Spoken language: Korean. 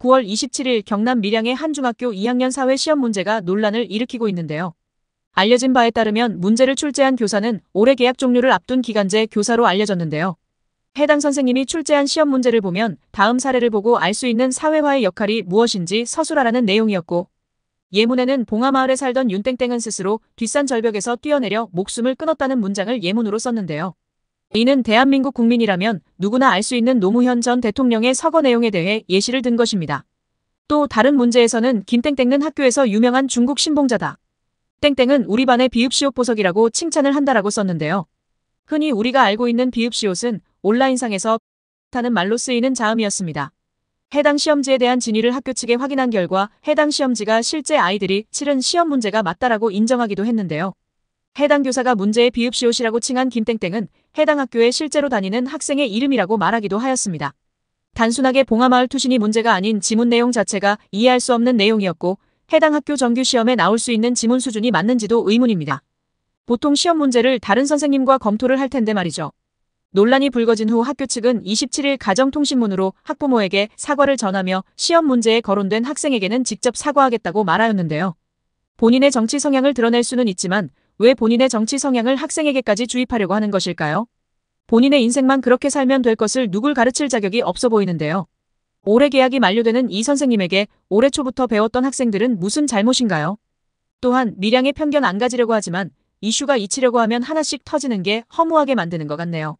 9월 27일 경남 밀양의 한 중학교 2학년 사회 시험 문제가 논란을 일으키고 있는데요. 알려진 바에 따르면 문제를 출제한 교사는 올해 계약 종료를 앞둔 기간제 교사로 알려졌는데요. 해당 선생님이 출제한 시험 문제를 보면 다음 사례를 보고 알 수 있는 사회화의 역할이 무엇인지 서술하라는 내용이었고 예문에는 봉하마을에 살던 윤땡땡은 스스로 뒷산 절벽에서 뛰어내려 목숨을 끊었다는 문장을 예문으로 썼는데요. 이는 대한민국 국민이라면 누구나 알 수 있는 노무현 전 대통령의 서거 내용에 대해 예시를 든 것입니다. 또 다른 문제에서는 김땡땡은 학교에서 유명한 중국 신봉자다. 땡땡은 우리 반의 비읍시옷 보석이라고 칭찬을 한다라고 썼는데요. 흔히 우리가 알고 있는 비읍시옷은 온라인상에서 타는 말로 쓰이는 자음이었습니다. 해당 시험지에 대한 진위를 학교 측에 확인한 결과 해당 시험지가 실제 아이들이 치른 시험 문제가 맞다라고 인정하기도 했는데요. 해당 교사가 문제의 비읍시옷이라고 칭한 김땡땡은 해당 학교에 실제로 다니는 학생의 이름이라고 말하기도 하였습니다. 단순하게 봉하마을 투신이 문제가 아닌 지문 내용 자체가 이해할 수 없는 내용이었고 해당 학교 정규 시험에 나올 수 있는 지문 수준이 맞는지도 의문입니다. 보통 시험 문제를 다른 선생님과 검토를 할 텐데 말이죠. 논란이 불거진 후 학교 측은 27일 가정통신문으로 학부모에게 사과를 전하며 시험 문제에 거론된 학생에게는 직접 사과하겠다고 말하였는데요. 본인의 정치 성향을 드러낼 수는 있지만 왜 본인의 정치 성향을 학생에게까지 주입하려고 하는 것일까요? 본인의 인생만 그렇게 살면 될 것을 누굴 가르칠 자격이 없어 보이는데요. 올해 계약이 만료되는 이 선생님에게 올해 초부터 배웠던 학생들은 무슨 잘못인가요? 또한 미량의 편견 안 가지려고 하지만 이슈가 잊히려고 하면 하나씩 터지는 게 허무하게 만드는 것 같네요.